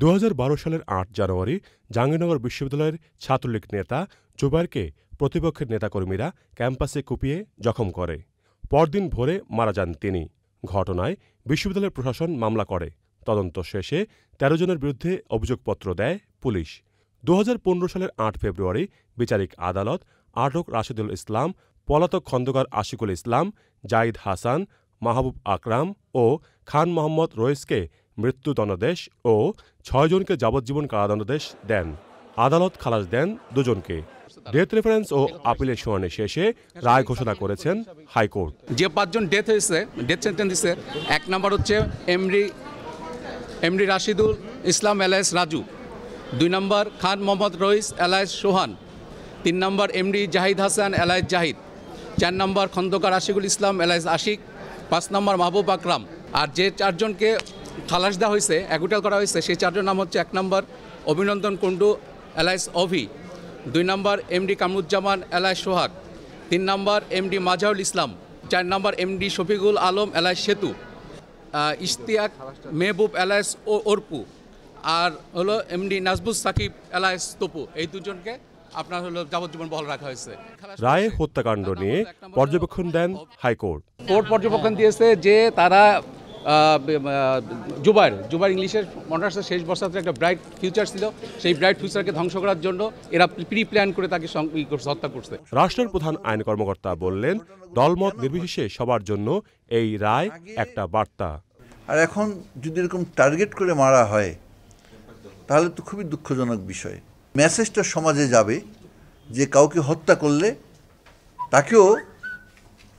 দু সালের আট জানুয়ারি জাহাঙ্গীরনগর বিশ্ববিদ্যালয়ের ছাত্রলীগ নেতা জুবাইরকে প্রতিপক্ষের নেতাকর্মীরা ক্যাম্পাসে কুপিয়ে জখম করে পরদিন ভোরে মারা যান তিনি ঘটনায় বিশ্ববিদ্যালয়ের প্রশাসন মামলা করে তদন্ত শেষে ১৩ জনের বিরুদ্ধে অভিযোগপত্র দেয় পুলিশ দু সালের আট ফেব্রুয়ারি বিচারিক আদালত আটক রাশেদুল ইসলাম পলাতক খন্দকার আশিকুল ইসলাম জাইদ হাসান মাহবুব আকরাম ও খান মোহাম্মদ রয়েসকে মৃত্যুদণ্ডাদেশ ও ছয়জনকে যাবজ্জীবন কারাদণ্ডাদেশ দেন আদালত খালাস দেন দুজনকে ডেথ রেফারেন্স ও আপিলের শুনানি শেষে রায় ঘোষণা করেছেন হাইকোর্ট যে পাঁচজন ডেথ হয়েছে ডেথ সেন্টেন্স দিছে এক নম্বর হচ্ছে এমরি এমরি রাশিদুল ইসলাম এলাইস রাজু দুই নম্বর খান মোহাম্মদ রইস এলায়েস সোহান তিন number MD Jahid Hasan alias Jahid চার নম্বর খন্দকার আশিকুল ইসলাম এলাইস আশিক পাঁচ নম্বর মাহবুব আকরাম আর যে চারজনকে খালাস দেওয়া হয়েছে একুটাল করা হয়েছে সেই চারজন নাম হচ্ছে এক নম্বর অভিনন্দন কুণ্ডু এলাইস অভি দুই নম্বর এমডি কামরুজ্জামান এলাইস সোহাগ তিন নম্বর এমডি মাজাউল ইসলাম চার number MD Shafiqul Alam alias Setu Ishtiaq Mehbub alias ও অর্পু আর হলো এমডি নাজবুল সাকিব এলাইস তপু এই দুজনকে আপনার হলো যাবজ্জীবন বহাল রাখা হয়েছে রায় হত্যাকাণ্ড নিয়ে পর্যবেক্ষণ দেন হাইকোর্ট কোর্ট পর্যবেক্ষণ দিয়েছে যে তারা জুবার জুবার ইংলিশের অনার্সের শেষ বর্ষাতে একটা ব্রাইট ফিউচার ছিল সেই ব্রাইট ফিউচারকে ধ্বংস করার জন্য এরা প্রি প্ল্যান করে তাকে হত্যা করছে রাষ্ট্রের প্রধান আইন কর্মকর্তা বললেন দলমত নির্বিশেষে সবার জন্য এই রায় একটা বার্তা আর এখন যদি এরকম টার্গেট করে মারা হয় তাহলে তো খুবই দুঃখজনক বিষয় মেসেজটা সমাজে যাবে যে কাউকে হত্যা করলে তাকেও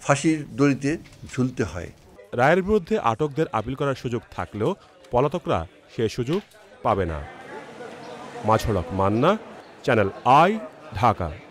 ফাঁসির দড়িতে ঝুলতে হয় রায়ের বিরুদ্ধে আটকদের আপিল করার সুযোগ থাকলেও পলাতকরা সে সুযোগ পাবে না মাছড়ক মান্না চ্যানেল আই ঢাকা